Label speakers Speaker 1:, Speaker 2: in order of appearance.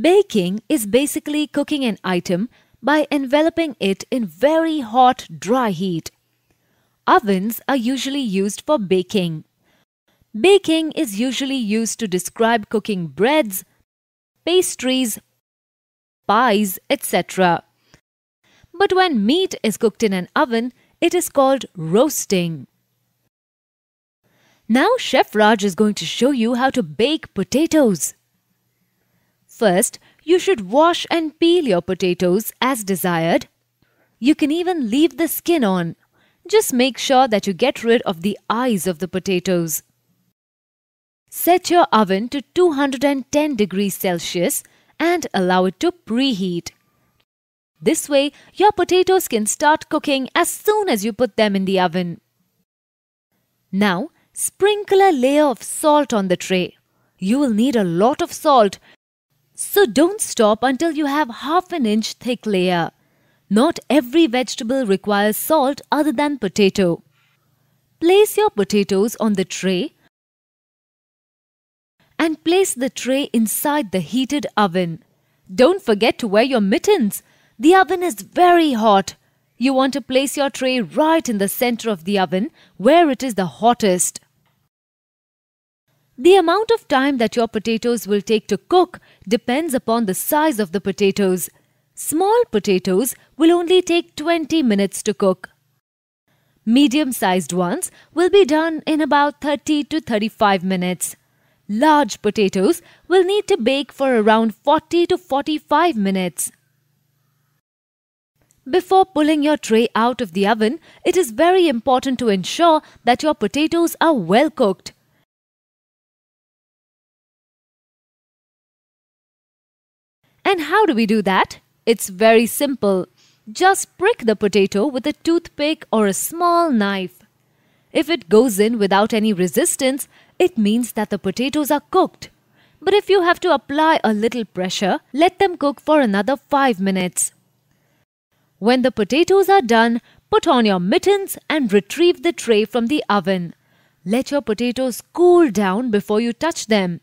Speaker 1: Baking is basically cooking an item by enveloping it in very hot, dry heat. Ovens are usually used for baking. Baking is usually used to describe cooking breads, pastries, pies, etc. But when meat is cooked in an oven, it is called roasting. Now Chef Raj is going to show you how to bake potatoes. First, you should wash and peel your potatoes as desired. You can even leave the skin on. Just make sure that you get rid of the eyes of the potatoes. Set your oven to 210 degrees Celsius and allow it to preheat. This way, your potatoes can start cooking as soon as you put them in the oven. Now, sprinkle a layer of salt on the tray. You will need a lot of salt so don't stop until you have half an inch thick layer. Not every vegetable requires salt other than potato. Place your potatoes on the tray and place the tray inside the heated oven. Don't forget to wear your mittens. The oven is very hot. You want to place your tray right in the center of the oven where it is the hottest. The amount of time that your potatoes will take to cook depends upon the size of the potatoes. Small potatoes will only take 20 minutes to cook. Medium-sized ones will be done in about 30 to 35 minutes. Large potatoes will need to bake for around 40 to 45 minutes. Before pulling your tray out of the oven, it is very important to ensure that your potatoes are well cooked. And how do we do that? It's very simple. Just prick the potato with a toothpick or a small knife. If it goes in without any resistance, it means that the potatoes are cooked. But if you have to apply a little pressure, let them cook for another 5 minutes. When the potatoes are done, put on your mittens and retrieve the tray from the oven. Let your potatoes cool down before you touch them.